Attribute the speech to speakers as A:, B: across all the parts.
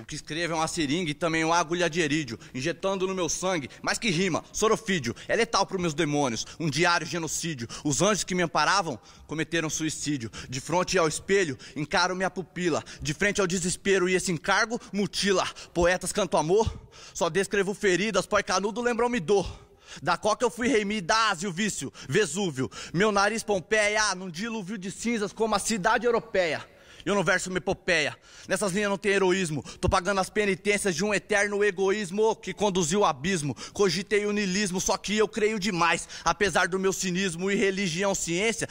A: O que escrevo é uma seringa e também uma agulha de erídio, injetando no meu sangue, mas que rima, sorofídio, é letal para meus demônios, um diário genocídio. Os anjos que me amparavam cometeram suicídio. De frente ao espelho, encaro minha pupila, de frente ao desespero e esse encargo mutila. Poetas canto amor, só descrevo feridas, pó canudo lembram-me dor. Da coca eu fui rei Midas e o vício, Vesúvio. Meu nariz Pompeia, num dilúvio de cinzas como a cidade europeia eu não verso uma epopeia. Nessas linhas não tem heroísmo. Tô pagando as penitências de um eterno egoísmo que conduziu ao abismo. Cogitei o nilismo, só que eu creio demais. Apesar do meu cinismo e religião ciência,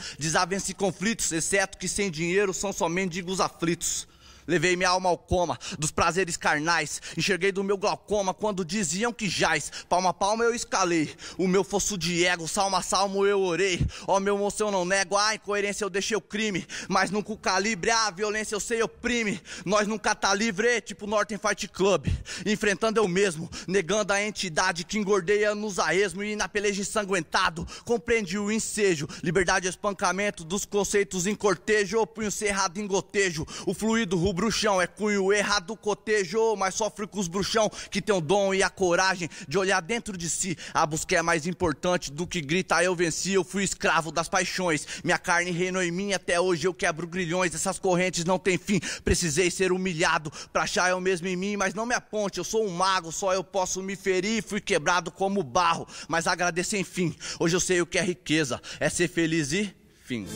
A: e conflitos, exceto que sem dinheiro são somente mendigos aflitos. Levei minha alma ao coma dos prazeres carnais. Enxerguei do meu glaucoma quando diziam que jaz. Palma a palma eu escalei. O meu fosso de ego, salmo a salmo eu orei. Ó oh, meu moço eu não nego, a incoerência eu deixei o crime. Mas nunca o calibre, a violência eu sei oprime. Nós nunca tá livre, tipo Norton Fight Club. Enfrentando eu mesmo, negando a entidade que engordeia nos a esmo e na peleja ensanguentado. Compreendi o ensejo, liberdade e espancamento dos conceitos em cortejo. Eu punho cerrado em gotejo, o fluido rubro bruxão, é cunho errado cotejo, mas sofre com os bruxão que tem o dom e a coragem de olhar dentro de si. A busca é mais importante do que grita eu venci, eu fui escravo das paixões. Minha carne reinou em mim, até hoje eu quebro grilhões, essas correntes não têm fim. Precisei ser humilhado pra achar eu mesmo em mim, mas não me aponte, eu sou um mago, só eu posso me ferir. Fui quebrado como barro, mas agradeço enfim. Hoje eu sei o que é riqueza, é ser feliz e fim.